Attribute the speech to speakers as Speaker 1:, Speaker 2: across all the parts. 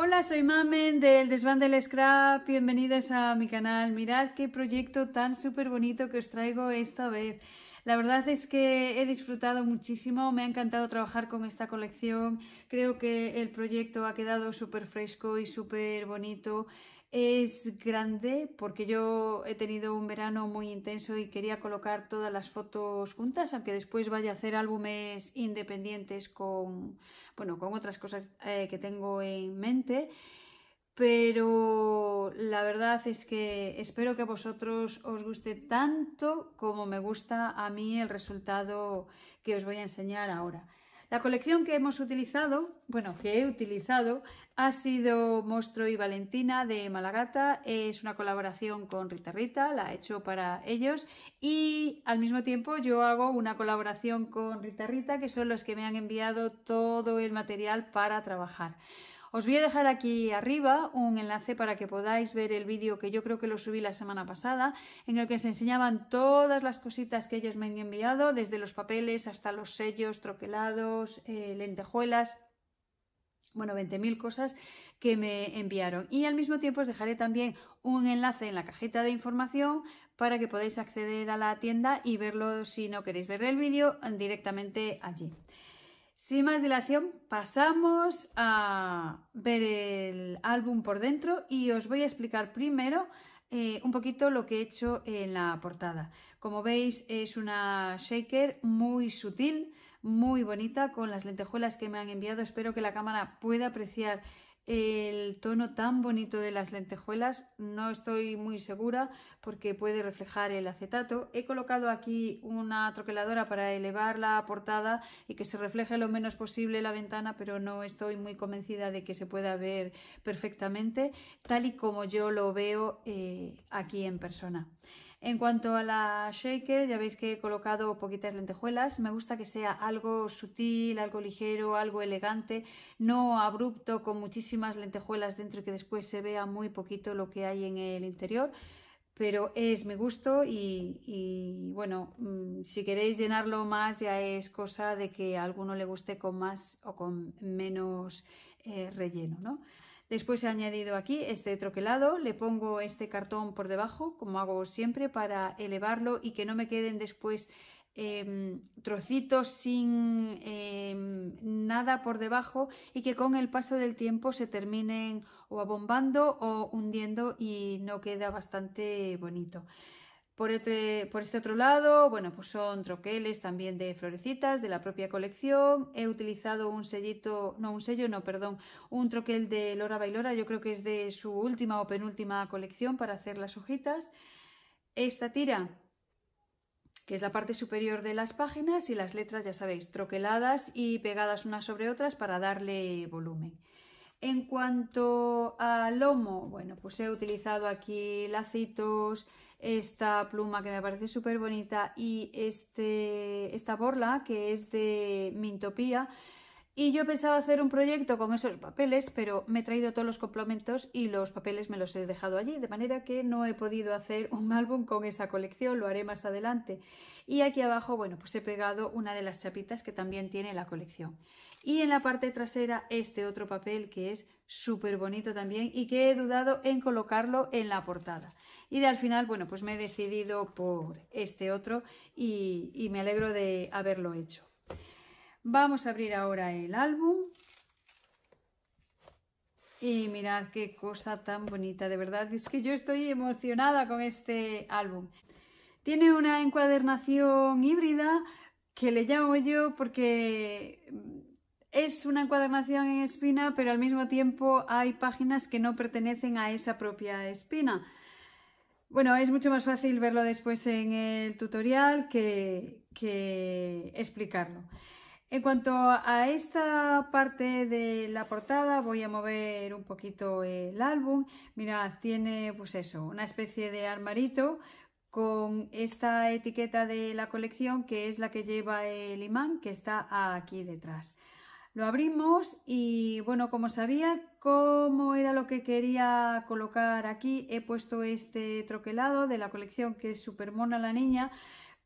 Speaker 1: Hola, soy Mamen del Desván del Scrap. Bienvenidos a mi canal. Mirad qué proyecto tan súper bonito que os traigo esta vez. La verdad es que he disfrutado muchísimo, me ha encantado trabajar con esta colección, creo que el proyecto ha quedado súper fresco y súper bonito. Es grande porque yo he tenido un verano muy intenso y quería colocar todas las fotos juntas, aunque después vaya a hacer álbumes independientes con, bueno, con otras cosas eh, que tengo en mente pero la verdad es que espero que a vosotros os guste tanto como me gusta a mí el resultado que os voy a enseñar ahora. La colección que hemos utilizado, bueno, que he utilizado, ha sido Mostro y Valentina de Malagata. Es una colaboración con Rita Rita, la he hecho para ellos. Y al mismo tiempo yo hago una colaboración con Rita Rita, que son los que me han enviado todo el material para trabajar. Os voy a dejar aquí arriba un enlace para que podáis ver el vídeo que yo creo que lo subí la semana pasada, en el que se enseñaban todas las cositas que ellos me han enviado, desde los papeles hasta los sellos, troquelados, eh, lentejuelas, bueno, 20.000 cosas que me enviaron. Y al mismo tiempo os dejaré también un enlace en la cajita de información para que podáis acceder a la tienda y verlo si no queréis ver el vídeo directamente allí. Sin más dilación, pasamos a ver el álbum por dentro y os voy a explicar primero eh, un poquito lo que he hecho en la portada. Como veis es una shaker muy sutil, muy bonita, con las lentejuelas que me han enviado. Espero que la cámara pueda apreciar el tono tan bonito de las lentejuelas, no estoy muy segura porque puede reflejar el acetato. He colocado aquí una troqueladora para elevar la portada y que se refleje lo menos posible la ventana, pero no estoy muy convencida de que se pueda ver perfectamente tal y como yo lo veo eh, aquí en persona. En cuanto a la shaker, ya veis que he colocado poquitas lentejuelas. Me gusta que sea algo sutil, algo ligero, algo elegante, no abrupto con muchísimas lentejuelas dentro y que después se vea muy poquito lo que hay en el interior pero es mi gusto y, bueno, mm, si queréis llenarlo más ya es cosa de que a alguno le guste con más o con menos eh, relleno, ¿no? Después he añadido aquí este troquelado, le pongo este cartón por debajo, como hago siempre, para elevarlo y que no me queden después em, trocitos sin em, nada por debajo y que con el paso del tiempo se terminen o abombando o hundiendo y no queda bastante bonito. Por, este, otro lado, bueno, pues son troqueles también de florecitas de la propia colección. He utilizado un sellito, no, un sello, no, perdón, un troquel de Lora Bailora, yo creo que es de su última o penúltima colección para hacer las hojitas. Esta tira que es la parte superior de las páginas y las letras, ya sabéis, troqueladas y pegadas unas sobre otras para darle volumen. En cuanto al lomo, bueno, pues he utilizado aquí lacitos, esta pluma que me parece súper bonita y este, esta borla que es de Mintopía. Y yo pensaba hacer un proyecto con esos papeles, pero me he traído todos los complementos y los papeles me los he dejado allí, de manera que no he podido hacer un álbum con esa colección, lo haré más adelante. Y aquí abajo, bueno, pues he pegado una de las chapitas que también tiene la colección. Y en la parte trasera este otro papel que es súper bonito también y que he dudado en colocarlo en la portada. Y de al final, bueno, pues me he decidido por este otro y me alegro de haberlo hecho. Vamos a abrir ahora el álbum. Y mirad qué cosa tan bonita, de verdad. Es que yo estoy emocionada con este álbum. Tiene una encuadernación híbrida que le llamo yo porque mm, es una encuadernación en espina, pero al mismo tiempo hay páginas que no pertenecen a esa propia espina. Bueno, es mucho más fácil verlo después en el tutorial que, explicarlo. En cuanto a esta parte de la portada, voy a mover un poquito el álbum. Mirad, tiene pues eso, una especie de armarito con esta etiqueta de la colección que es la que lleva el imán que está aquí detrás. Lo abrimos y bueno, como sabía cómo era lo que quería colocar aquí, he puesto este troquelado de la colección que es Supermona la Niña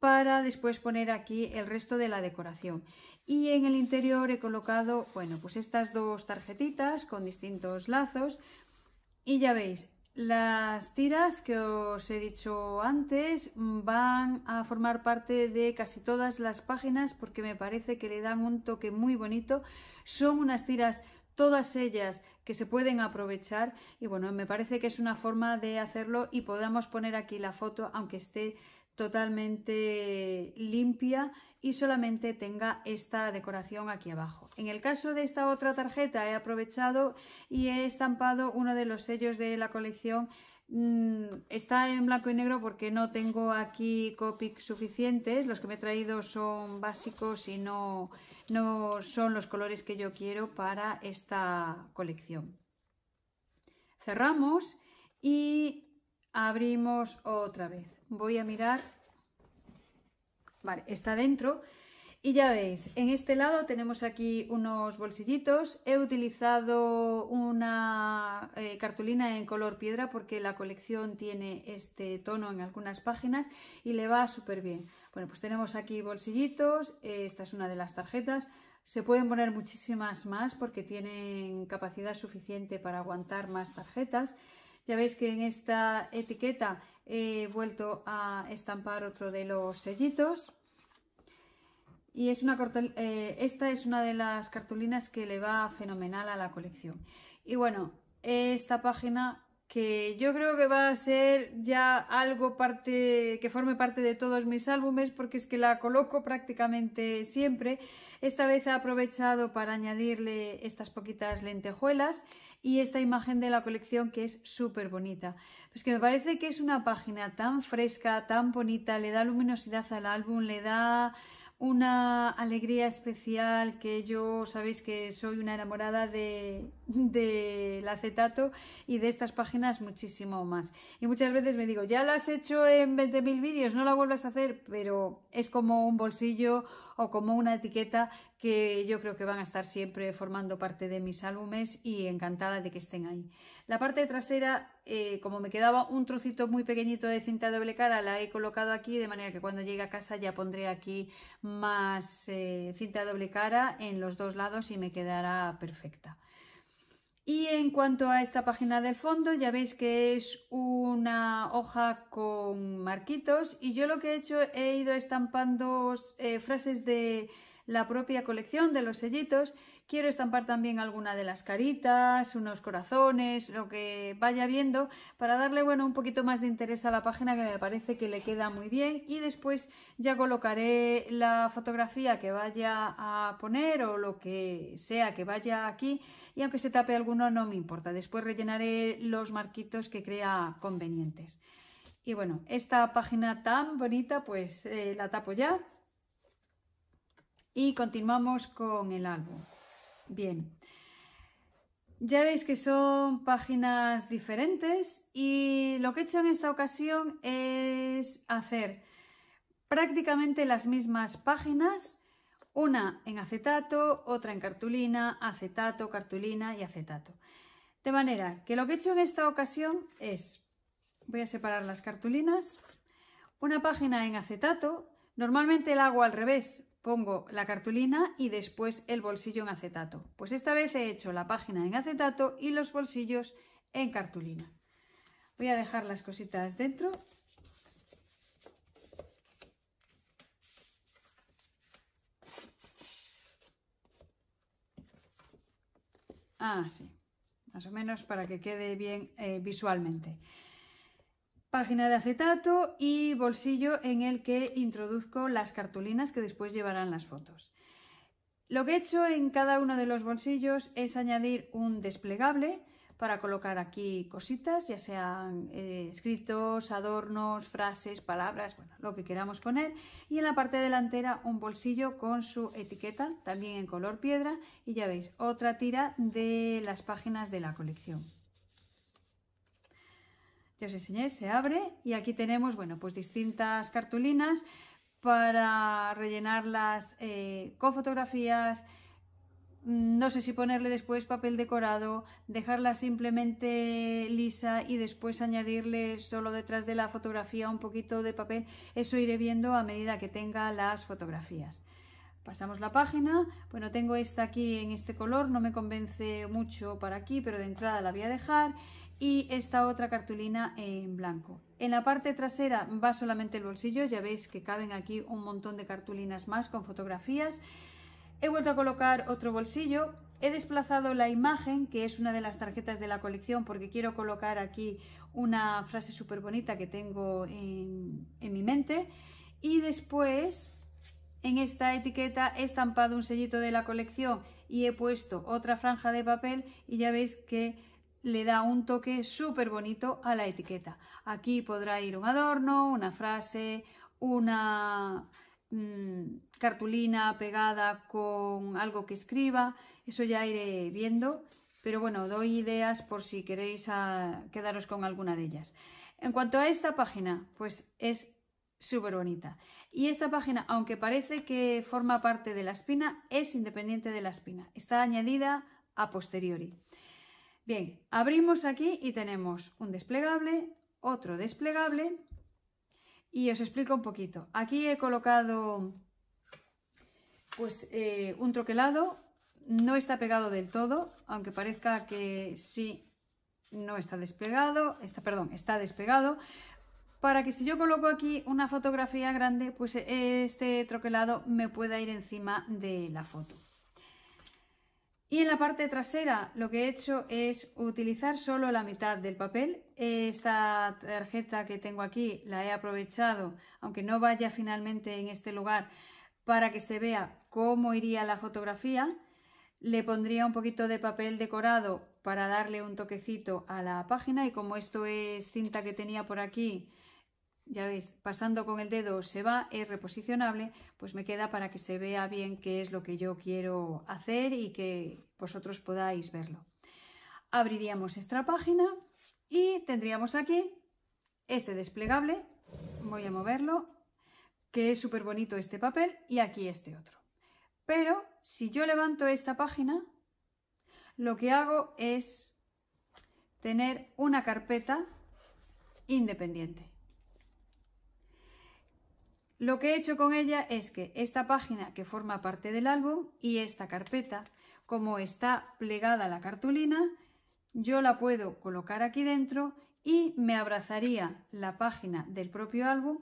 Speaker 1: para después poner aquí el resto de la decoración. Y en el interior he colocado, bueno, pues estas dos tarjetitas con distintos lazos y ya veis, las tiras que os he dicho antes van a formar parte de casi todas las páginas porque me parece que le dan un toque muy bonito. Son unas tiras todas ellas que se pueden aprovechar y bueno, me parece que es una forma de hacerlo y podamos poner aquí la foto aunque esté totalmente limpia y solamente tenga esta decoración aquí abajo. En el caso de esta otra tarjeta he aprovechado y he estampado uno de los sellos de la colección mm, Está en blanco y negro porque no tengo aquí Copic suficientes, los que me he traído son básicos y no, no son los colores que yo quiero para esta colección. Cerramos y abrimos otra vez voy a mirar. Vale, está dentro. Y ya veis, en este lado tenemos aquí unos bolsillitos. He utilizado una eh, cartulina en color piedra porque la colección tiene este tono en algunas páginas y le va súper bien. Bueno, pues tenemos aquí bolsillitos. Esta es una de las tarjetas. Se pueden poner muchísimas más porque tienen capacidad suficiente para aguantar más tarjetas. Ya veis que en esta etiqueta he eh, vuelto a estampar otro de los sellitos y es una eh, esta es una de las cartulinas que le va fenomenal a la colección y bueno, esta página que yo creo que va a ser ya algo parte que forme parte de todos mis álbumes porque es que la coloco prácticamente siempre. Esta vez he aprovechado para añadirle estas poquitas lentejuelas y esta imagen de la colección que es súper bonita. Pues que me parece que es una página tan fresca, tan bonita, le da luminosidad al álbum, le da una alegría especial que yo sabéis que soy una enamorada de del acetato y de estas páginas muchísimo más. Y muchas veces me digo, ya las has hecho en 20.000 vídeos, no la vuelvas a hacer, pero es como un bolsillo o como una etiqueta que yo creo que van a estar siempre formando parte de mis álbumes y encantada de que estén ahí. La parte trasera, eh, como me quedaba un trocito muy pequeñito de cinta doble cara, la he colocado aquí de manera que cuando llegue a casa ya pondré aquí más eh, cinta doble cara en los dos lados y me quedará perfecta. Y en cuanto a esta página del fondo, ya veis que es una hoja con marquitos y yo lo que he hecho he ido estampando eh, frases de, la propia colección de los sellitos. Quiero estampar también alguna de las caritas, unos corazones, lo que vaya viendo, para darle bueno, un poquito más de interés a la página que me parece que le queda muy bien. Y después ya colocaré la fotografía que vaya a poner o lo que sea que vaya aquí. Y aunque se tape alguno no me importa, después rellenaré los marquitos que crea convenientes. Y bueno, esta página tan bonita pues eh, la tapo ya y continuamos con el álbum. Bien, ya veis que son páginas diferentes y lo que he hecho en esta ocasión es hacer prácticamente las mismas páginas, una en acetato, otra en cartulina, acetato, cartulina y acetato. De manera que lo que he hecho en esta ocasión es, voy a separar las cartulinas, una página en acetato, normalmente el hago al revés pongo la cartulina y después el bolsillo en acetato. Pues esta vez he hecho la página en acetato y los bolsillos en cartulina. Voy a dejar las cositas dentro. Así, ah, Más o menos para que quede bien eh, visualmente. Página de acetato y bolsillo en el que introduzco las cartulinas que después llevarán las fotos. Lo que he hecho en cada uno de los bolsillos es añadir un desplegable para colocar aquí cositas, ya sean eh, escritos, adornos, frases, palabras, bueno, lo que queramos poner. Y en la parte delantera un bolsillo con su etiqueta, también en color piedra, y ya veis, otra tira de las páginas de la colección ya os enseñé, se abre y aquí tenemos, bueno, pues distintas cartulinas para rellenarlas eh, con fotografías, mm, no sé si ponerle después papel decorado, dejarla simplemente lisa y después añadirle solo detrás de la fotografía un poquito de papel, eso iré viendo a medida que tenga las fotografías. Pasamos la página, bueno tengo esta aquí en este color, no me convence mucho para aquí, pero de entrada la voy a dejar y esta otra cartulina en blanco. En la parte trasera va solamente el bolsillo, ya veis que caben aquí un montón de cartulinas más con fotografías. He vuelto a colocar otro bolsillo, he desplazado la imagen, que es una de las tarjetas de la colección, porque quiero colocar aquí una frase súper bonita que tengo en, mi mente. Y después, en esta etiqueta, he estampado un sellito de la colección y he puesto otra franja de papel y ya veis que le da un toque súper bonito a la etiqueta. Aquí podrá ir un adorno, una frase, una mm, cartulina pegada con algo que escriba, eso ya iré viendo, pero bueno, doy ideas por si queréis ah, quedaros con alguna de ellas. En cuanto a esta página, pues es súper bonita. Y esta página, aunque parece que forma parte de la espina, es independiente de la espina. Está añadida a posteriori. Bien, abrimos aquí y tenemos un desplegable, otro desplegable y os explico un poquito. Aquí he colocado pues eh, un troquelado, no está pegado del todo, aunque parezca que sí, no está despegado, está, perdón, está despegado, para que si yo coloco aquí una fotografía grande, pues este troquelado me pueda ir encima de la foto. Y en la parte trasera lo que he hecho es utilizar solo la mitad del papel. Esta tarjeta que tengo aquí la he aprovechado, aunque no vaya finalmente en este lugar, para que se vea cómo iría la fotografía. Le pondría un poquito de papel decorado para darle un toquecito a la página y como esto es cinta que tenía por aquí ya veis, pasando con el dedo se va, es reposicionable, pues me queda para que se vea bien qué es lo que yo quiero hacer y que vosotros podáis verlo. Abriríamos esta página y tendríamos aquí este desplegable, voy a moverlo, que es súper bonito este papel y aquí este otro. Pero si yo levanto esta página, lo que hago es tener una carpeta independiente. Lo que he hecho con ella es que esta página que forma parte del álbum y esta carpeta, como está plegada la cartulina, yo la puedo colocar aquí dentro y me abrazaría la página del propio álbum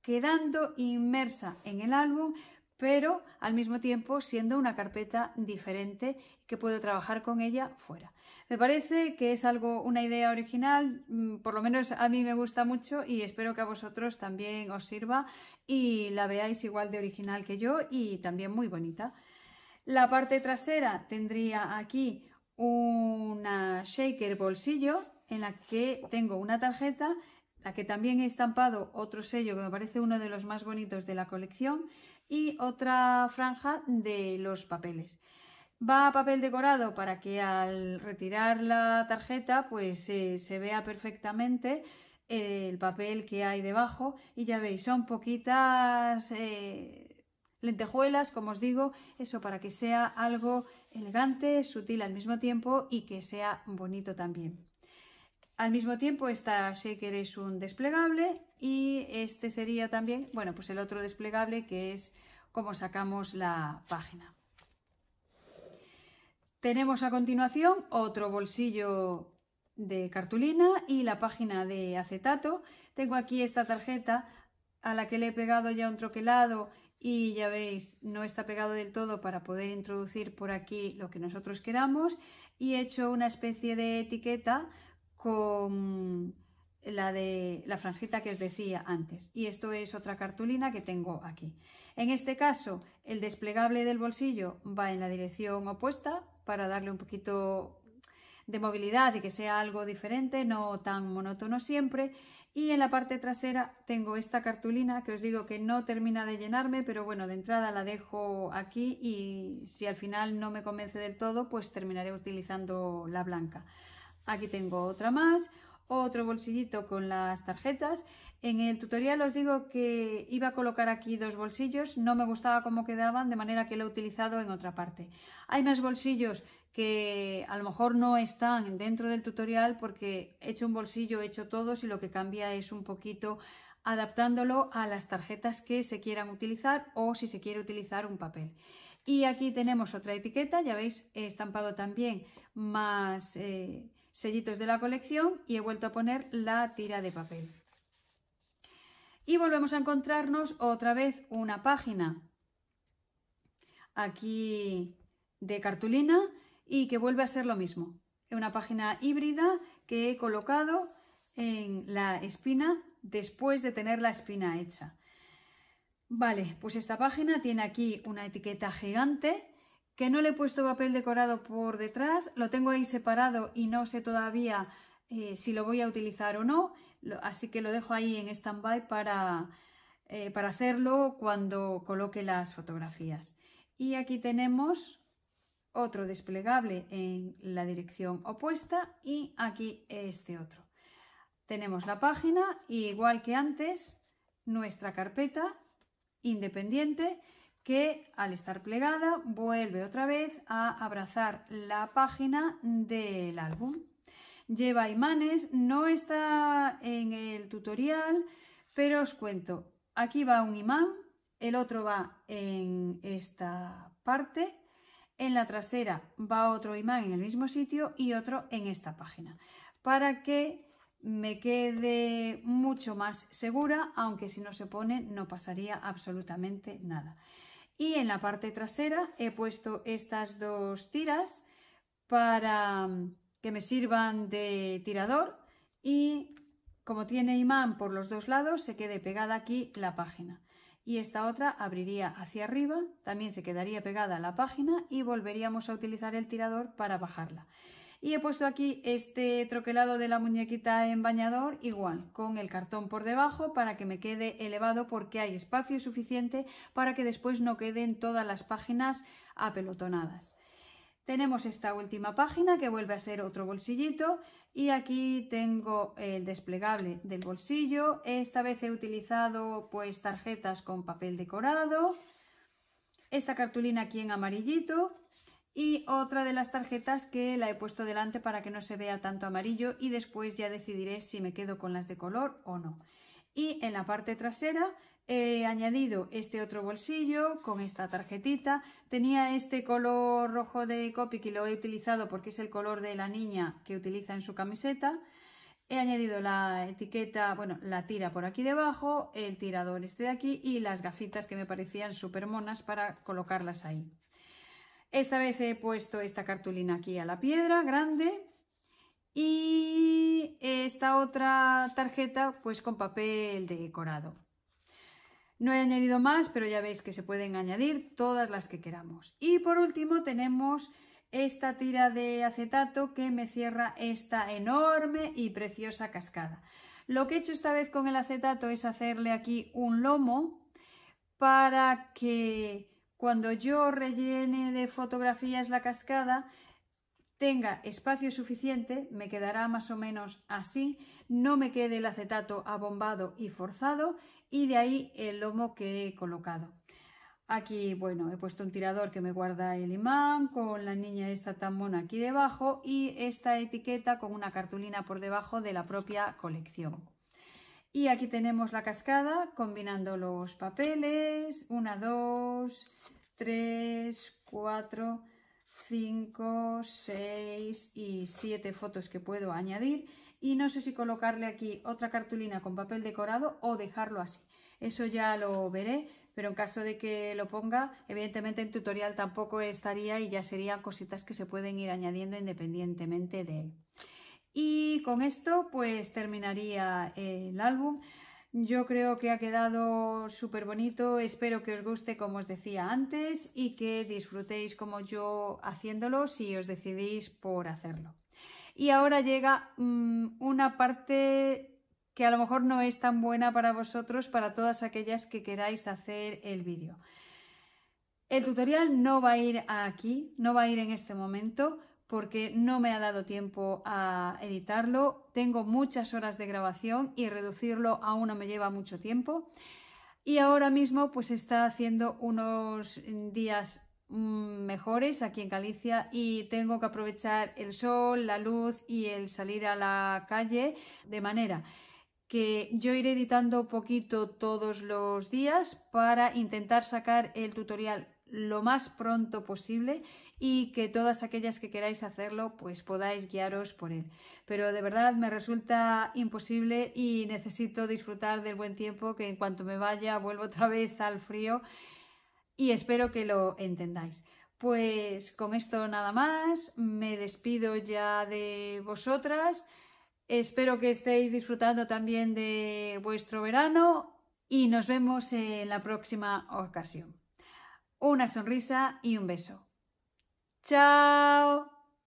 Speaker 1: quedando inmersa en el álbum pero al mismo tiempo siendo una carpeta diferente que puedo trabajar con ella fuera. Me parece que es algo, una idea original, mm, por lo menos a mí me gusta mucho y espero que a vosotros también os sirva y la veáis igual de original que yo y también muy bonita. La parte trasera tendría aquí una shaker bolsillo en la que tengo una tarjeta la que también he estampado otro sello que me parece uno de los más bonitos de la colección y otra franja de los papeles. Va a papel decorado para que al retirar la tarjeta pues eh, se vea perfectamente eh, el papel que hay debajo y ya veis, son poquitas eh, lentejuelas, como os digo, eso para que sea algo elegante, sutil al mismo tiempo y que sea bonito también. Al mismo tiempo esta shaker es un desplegable y este sería también, bueno, pues el otro desplegable que es como sacamos la página. Tenemos a continuación otro bolsillo de cartulina y la página de acetato. Tengo aquí esta tarjeta a la que le he pegado ya un troquelado y ya veis, no está pegado del todo para poder introducir por aquí lo que nosotros queramos y he hecho una especie de etiqueta con la de la franjita que os decía antes y esto es otra cartulina que tengo aquí en este caso el desplegable del bolsillo va en la dirección opuesta para darle un poquito de movilidad y que sea algo diferente no tan monótono siempre y en la parte trasera tengo esta cartulina que os digo que no termina de llenarme pero bueno de entrada la dejo aquí y si al final no me convence del todo pues terminaré utilizando la blanca aquí tengo otra más otro bolsillito con las tarjetas. En el tutorial os digo que iba a colocar aquí dos bolsillos, no me gustaba cómo quedaban, de manera que lo he utilizado en otra parte. Hay más bolsillos que a lo mejor no están dentro del tutorial porque he hecho un bolsillo, he hecho todos y lo que cambia es un poquito adaptándolo a las tarjetas que se quieran utilizar o si se quiere utilizar un papel. Y aquí tenemos otra etiqueta, ya veis, he estampado también más... Eh, sellitos de la colección y he vuelto a poner la tira de papel. Y volvemos a encontrarnos otra vez una página aquí de cartulina y que vuelve a ser lo mismo. Una página híbrida que he colocado en la espina después de tener la espina hecha. Vale, pues esta página tiene aquí una etiqueta gigante que no le he puesto papel decorado por detrás, lo tengo ahí separado y no sé todavía eh, si lo voy a utilizar o no, así que lo dejo ahí en stand-by para, eh, para hacerlo cuando coloque las fotografías. Y aquí tenemos otro desplegable en la dirección opuesta y aquí este otro. Tenemos la página igual que antes, nuestra carpeta independiente que al estar plegada vuelve otra vez a abrazar la página del álbum. Lleva imanes, no está en el tutorial, pero os cuento, aquí va un imán, el otro va en esta parte, en la trasera va otro imán en el mismo sitio y otro en esta página, para que me quede mucho más segura, aunque si no se pone no pasaría absolutamente nada y en la parte trasera he puesto estas dos tiras para mm, que me sirvan de tirador y como tiene imán por los dos lados se quede pegada aquí la página y esta otra abriría hacia arriba, también se quedaría pegada la página y volveríamos a utilizar el tirador para bajarla. Y he puesto aquí este troquelado de la muñequita en bañador, igual, con el cartón por debajo para que me quede elevado porque hay espacio suficiente para que después no queden todas las páginas apelotonadas. Tenemos esta última página que vuelve a ser otro bolsillito y aquí tengo el desplegable del bolsillo. Esta vez he utilizado pues tarjetas con papel decorado, esta cartulina aquí en amarillito y otra de las tarjetas que la he puesto delante para que no se vea tanto amarillo y después ya decidiré si me quedo con las de color o no. Y en la parte trasera he añadido este otro bolsillo con esta tarjetita. Tenía este color rojo de copy y lo he utilizado porque es el color de la niña que utiliza en su camiseta. He añadido la etiqueta, bueno, la tira por aquí debajo, el tirador este de aquí y las gafitas que me parecían súper monas para colocarlas ahí. Esta vez he puesto esta cartulina aquí a la piedra grande y esta otra tarjeta pues con papel decorado. No he añadido más, pero ya veis que se pueden añadir todas las que queramos. Y por último tenemos esta tira de acetato que me cierra esta enorme y preciosa cascada. Lo que he hecho esta vez con el acetato es hacerle aquí un lomo para que cuando yo rellene de fotografías la cascada, tenga espacio suficiente, me quedará más o menos así, no me quede el acetato abombado y forzado y de ahí el lomo que he colocado. Aquí, bueno, he puesto un tirador que me guarda el imán con la niña esta tan mona aquí debajo y esta etiqueta con una cartulina por debajo de la propia colección. Y aquí tenemos la cascada combinando los papeles. 1, 2, 3, 4, 5, 6 y 7 fotos que puedo añadir. Y no sé si colocarle aquí otra cartulina con papel decorado o dejarlo así. Eso ya lo veré, pero en caso de que lo ponga, evidentemente en tutorial tampoco estaría y ya serían cositas que se pueden ir añadiendo independientemente de él. Y con esto pues terminaría el álbum. Yo creo que ha quedado súper bonito, espero que os guste como os decía antes y que disfrutéis como yo haciéndolo si os decidís por hacerlo. Y ahora llega mm, una parte que a lo mejor no es tan buena para vosotros, para todas aquellas que queráis hacer el vídeo. El tutorial no va a ir aquí, no va a ir en este momento, porque no me ha dado tiempo a editarlo. Tengo muchas horas de grabación y reducirlo aún no me lleva mucho tiempo. Y ahora mismo pues está haciendo unos días mm, mejores aquí en Galicia y tengo que aprovechar el sol, la luz y el salir a la calle de manera que yo iré editando poquito todos los días para intentar sacar el tutorial lo más pronto posible y que todas aquellas que queráis hacerlo pues podáis guiaros por él. Pero de verdad me resulta imposible y necesito disfrutar del buen tiempo que en cuanto me vaya vuelvo otra vez al frío y espero que lo entendáis. Pues con esto nada más, me despido ya de vosotras, espero que estéis disfrutando también de vuestro verano y nos vemos en la próxima ocasión una sonrisa y un beso. ¡Chao!